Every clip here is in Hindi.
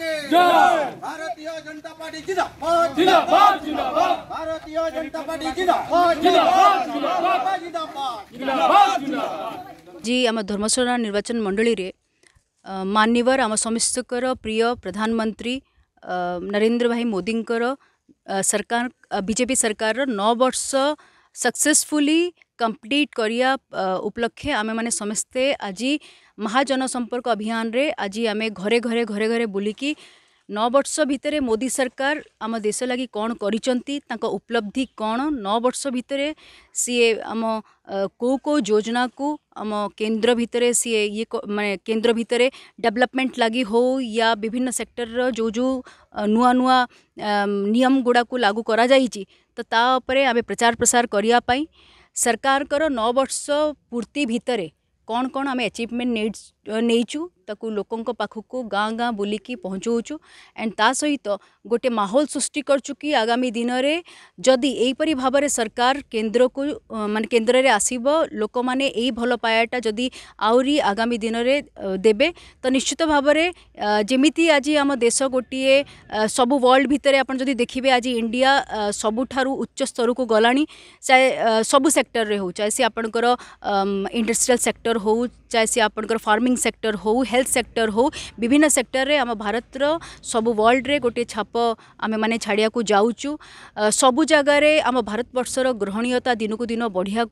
भारतीय जनता पार्टी जिंदाबाद जिंदाबाद जिंदाबाद भारतीय जनता पार्टी जिंदाबाद जिंदाबाद जिंदाबाद जिंदाबाद जिंदाबाद जी आम धर्मशाला निर्वाचन रे मानवर आम समस्त प्रिय प्रधानमंत्री नरेन्द्र भाई मोदी सरकार बीजेपी सरकार नौ वर्ष सक्सेसफुली कंप्लीट करिया उपलक्षे आम मैंने समस्ते आज महाजन संपर्क अभियान रे आज आम घरे घरे घरे घरे बुलिकी नौ वर्ष भितर मोदी सरकार आम देश लगी कौन कर उपलब्धि कौन नौ बर्ष भितर सीए आम कौ कौ योजना को आम केन्द्र भितर सीए ये मैं केन्द्र भितर डेभलपमेंट लगी हो या विभिन्न सेक्टर रो जो नुआ नुआ नियम गुड़ाक लागू कर ता आम प्रचार प्रसार करने सरकार नौ वर्ष पूर्ति भितर कौन कौन आम एचिवमेंट नहीं चु ताकु लोकों पाखक गाँ गाँ बुल पहुँचु एंड ता सहित गोटे माहौल सृष्टि करचुकी आगामी दिन में जदि यहीपर भाव सरकार केन्द्र को मान केन्द्र आसब लोक मैंने यही भल पायाटा जदि आहरी आगामी दिन में देवे तो निश्चित भाव में जमी आज आम देश गोटे सब वर्ल्ड भितर आप देखिए आज इंडिया सबुठ उच्च स्तर को गला चाहे सब सेक्टर में हो चाहे सी आपणकर इंडस्ट्रियल सेक्टर हो चाहे सी आपणकर फार्मिंग सेक्टर हो हेल्थ सेक्टर हो विभिन्न सेक्टर में आम भारत सब वर्ल्ड में गोटे छाप आम मैंने छाड़िया जाऊ सबु जगार आम भारत बर्षर ग्रहणीयता दिन को दिन बढ़िया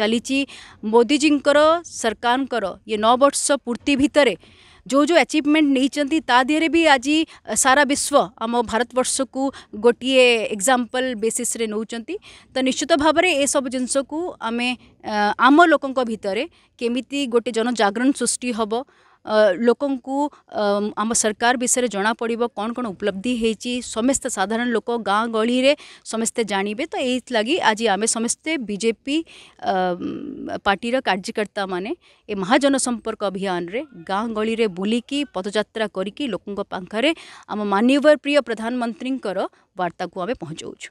चली मोदीजी सरकार ये नौ वर्ष पूर्ति भितर जो जो अचिवमेंट नहीं देहरे भी आज सारा विश्व आम भारत बर्ष को गोटे एग्जाम्पल बेसीस तो निश्चित भाव में सब जिनस आम आम लोक भितर केमी गोटे जनजागरण सृष्टि हम ଲୋକଙ୍କୁ ଆମ ସରକାର ବିଷୟରେ ଜଣାପଡ଼ିବ କ'ଣ କ'ଣ ଉପଲବ୍ଧି ହେଇଛି ସମସ୍ତେ ସାଧାରଣ ଲୋକ ଗାଁ ଗହଳିରେ ସମସ୍ତେ ଜାଣିବେ ତ ଏଇଥିଲାଗି ଆଜି ଆମେ ସମସ୍ତେ ବିଜେପି ପାର୍ଟିର କାର୍ଯ୍ୟକର୍ତ୍ତାମାନେ ଏ ମହାଜନ ସମ୍ପର୍କ ଅଭିଯାନରେ ଗାଁ ଗହଳିରେ ବୁଲିକି ପଦଯାତ୍ରା କରିକି ଲୋକଙ୍କ ପାଖରେ ଆମ ମାନ୍ୟବର ପ୍ରିୟ ପ୍ରଧାନମନ୍ତ୍ରୀଙ୍କର ବାର୍ତ୍ତାକୁ ଆମେ ପହଞ୍ଚାଉଛୁ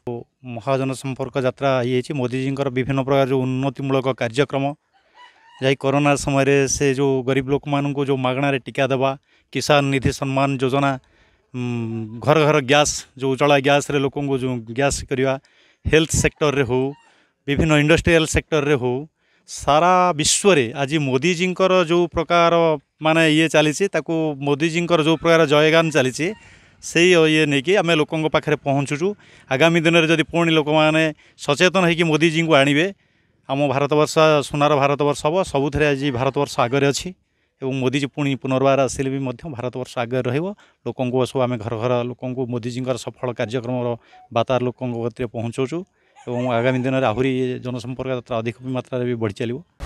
ମହାଜନ ସମ୍ପର୍କ ଯାତ୍ରା ହେଇଯାଇଛି ମୋଦିଜୀଙ୍କର ବିଭିନ୍ନ ପ୍ରକାର ଯେଉଁ ଉନ୍ନତିମୂଳକ କାର୍ଯ୍ୟକ୍ରମ जै कोरोना समय रे से जो गरीब लोक मान जो मगणारे टीका देवा किसान निधि सम्मान योजना घर घर गैस जो उजला गैस रे लोक जो गैस करवा हेल्थ सेक्टर रे हो विभिन्न इंडस्ट्रियल सेक्टर रे हो सारा विश्व रे आज मोदी मोदीजी जो प्रकार माने ये चली मोदी मोदीजी जो प्रकार जयगान चली से ये नहीं कि आम लोक पाखे पहुँचुचु आगामी दिन में जब पी लोक मैंने सचेतन होगी मोदीजी को आणवे ଆମ ଭାରତବର୍ଷ ସୁନାର ଭାରତବର୍ଷ ହେବ ସବୁଥିରେ ଆଜି ଭାରତବର୍ଷ ଆଗରେ ଅଛି ଏବଂ ମୋଦିଜୀ ପୁଣି ପୁନର୍ବାର ଆସିଲେ ବି ମଧ୍ୟ ଭାରତବର୍ଷ ଆଗରେ ରହିବ ଲୋକଙ୍କୁ ସବୁ ଆମେ ଘର ଘର ଲୋକଙ୍କୁ ମୋଦିଜୀଙ୍କର ସଫଳ କାର୍ଯ୍ୟକ୍ରମର ବାର୍ତ୍ତା ଲୋକଙ୍କ କତିରେ ପହଞ୍ଚାଉଛୁ ଏବଂ ଆଗାମୀ ଦିନରେ ଆହୁରି ଜନସମ୍ପର୍କ ଯାତ୍ରା ଅଧିକ ମାତ୍ରାରେ ବି ବଢ଼ି ଚାଲିବ